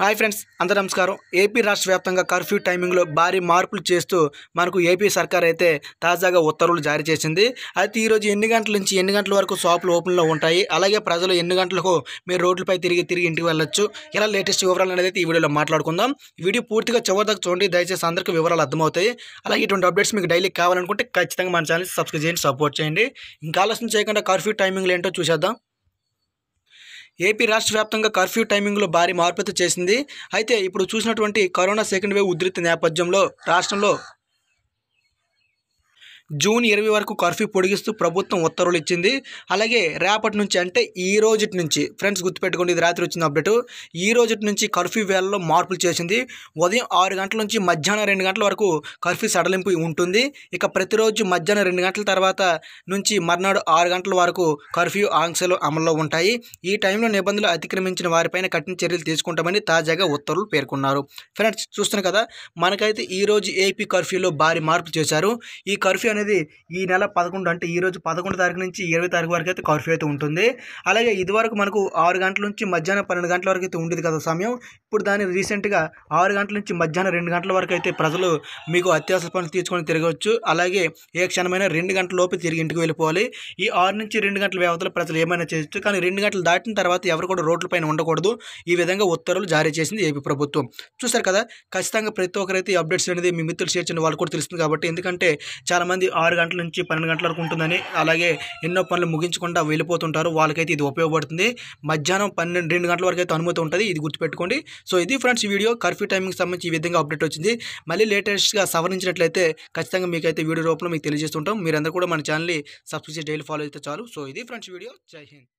hi friends అందరూ నమస్కారం AP రాష్ట్ర వ్యాప్తంగా కర్ఫ్యూ టైమింగ్లో భారీ మార్పులు చేస్తూ మనకు ఏపీ సర్కార్ అయితే తాజాగా ఉత్తర్వులు జారీ చేసింది అయితే ఈరోజు ఎన్ని గంటల నుంచి ఎన్ని గంటల వరకు షాపులు ఓపెన్లో ఉంటాయి అలాగే ప్రజలు ఎన్ని గంటలకు మీరు రోడ్లపై తిరిగి తిరిగి ఇంటికి వెళ్ళొచ్చు ఇలా లేటెస్ట్ వివరాలు అనేది ఈ వీడియోలో మాట్లాడుకుందాం వీడియో పూర్తిగా చివరిదాకా చూడండి దయచేసి అందరికీ వివరాలు అర్థమవుతాయి అలాగే ఇటువంటి అప్డేట్స్ మీకు డైలీ కావాలనుకుంటే ఖచ్చితంగా మన ఛానల్ సబ్స్క్రైబ్ చేయండి సపోర్ట్ చేయండి ఇంకా ఆలోచన చేయకుండా కర్ఫ్యూ టైమింగ్లు ఏంటో చూసేద్దాం ఏపీ రాష్ట్ర వ్యాప్తంగా కర్ఫ్యూ టైమింగ్లో భారీ మార్పు చేసింది అయితే ఇప్పుడు చూసినటువంటి కరోనా సెకండ్ వేవ్ ఉధృతి నేపథ్యంలో రాష్ట్రంలో జూన్ ఇరవై వరకు కర్ఫ్యూ పొడిగిస్తూ ప్రభుత్వం ఉత్తర్వులు ఇచ్చింది అలాగే రేపటి నుంచి అంటే ఈ రోజుటి నుంచి ఫ్రెండ్స్ గుర్తుపెట్టుకోండి ఇది రాత్రి వచ్చింది అప్డేట్ ఈ రోజుటి నుంచి కర్ఫ్యూ వేళల్లో మార్పులు చేసింది ఉదయం ఆరు గంటల నుంచి మధ్యాహ్నం రెండు గంటల వరకు కర్ఫ్యూ సడలింపు ఉంటుంది ఇక ప్రతిరోజు మధ్యాహ్నం రెండు గంటల తర్వాత నుంచి మర్నాడు ఆరు గంటల వరకు కర్ఫ్యూ ఆంక్షలు అమల్లో ఉంటాయి ఈ టైంలో నిబంధనలు అతిక్రమించిన వారిపైన కఠిన చర్యలు తీసుకుంటామని తాజాగా ఉత్తర్వులు పేర్కొన్నారు ఫ్రెండ్స్ చూస్తున్నారు కదా మనకైతే ఈరోజు ఏపీ కర్ఫ్యూలో భారీ మార్పులు చేశారు ఈ కర్ఫ్యూ అనేది ఈ నెల పదకొండు అంటే ఈ రోజు పదకొండు తారీఖు నుంచి ఇరవై తారీఖు వరకు అయితే కర్ఫ్యూ అయితే ఉంటుంది అలాగే ఇదివరకు మనకు ఆరు గంటల నుంచి మధ్యాహ్నం పన్నెండు గంటల వరకు అయితే ఉండేది కదా సమయం ఇప్పుడు దాన్ని రీసెంట్గా ఆరు గంటల నుంచి మధ్యాహ్నం రెండు గంటల వరకు అయితే ప్రజలు మీకు అత్యవసర పనులు తీసుకొని తిరగవచ్చు అలాగే ఏ క్షణమైనా రెండు గంటల లోపు తిరిగి ఇంటికి వెళ్ళిపోవాలి ఈ ఆరు నుంచి రెండు గంటల వ్యవధిలో ప్రజలు ఏమైనా చేయొచ్చు కానీ రెండు గంటలు దాటిన తర్వాత ఎవరు కూడా రోడ్లపైన ఉండకూడదు ఈ విధంగా ఉత్తర్వులు జారీ చేసింది ఏపీ ప్రభుత్వం చూసారు కదా ఖచ్చితంగా ప్రతి ఒక్కరైతే అప్డేట్స్ అనేది మీ మిత్రులు చేర్చిన వాళ్ళు కూడా తెలుస్తుంది కాబట్టి ఎందుకంటే చాలామంది ఉంటుంది ఆరు గంటల నుంచి పన్నెండు గంటల వరకు ఉంటుందని అలాగే ఎన్నో పనులు ముగించకుండా వెళ్ళిపోతుంటారు వాళ్ళకైతే ఇది ఉపయోగపడుతుంది మధ్యాహ్నం పన్నెండు రెండు గంటల వరకు అయితే అనుమతి ఉంటుంది ఇది గుర్తుపెట్టుకోండి సో ఇది ఫ్రెండ్స్ ఈ వీడియో కర్ఫ్యూ టైమింగ్ సంబంధించి ఈ విధంగా అప్డేట్ వచ్చింది మళ్ళీ లేటెస్ట్గా సవరించినట్లయితే ఖచ్చితంగా మీకైతే వీడియో రూపంలో మీకు తెలియజేస్తుంటాం మీరందరూ కూడా మన ఛానల్ని సబ్స్క్రైబ్ చేసి డైలీ ఫాలో అయితే చాలు సో ఇది ఫ్రెండ్స్ వీడియో జై హింద్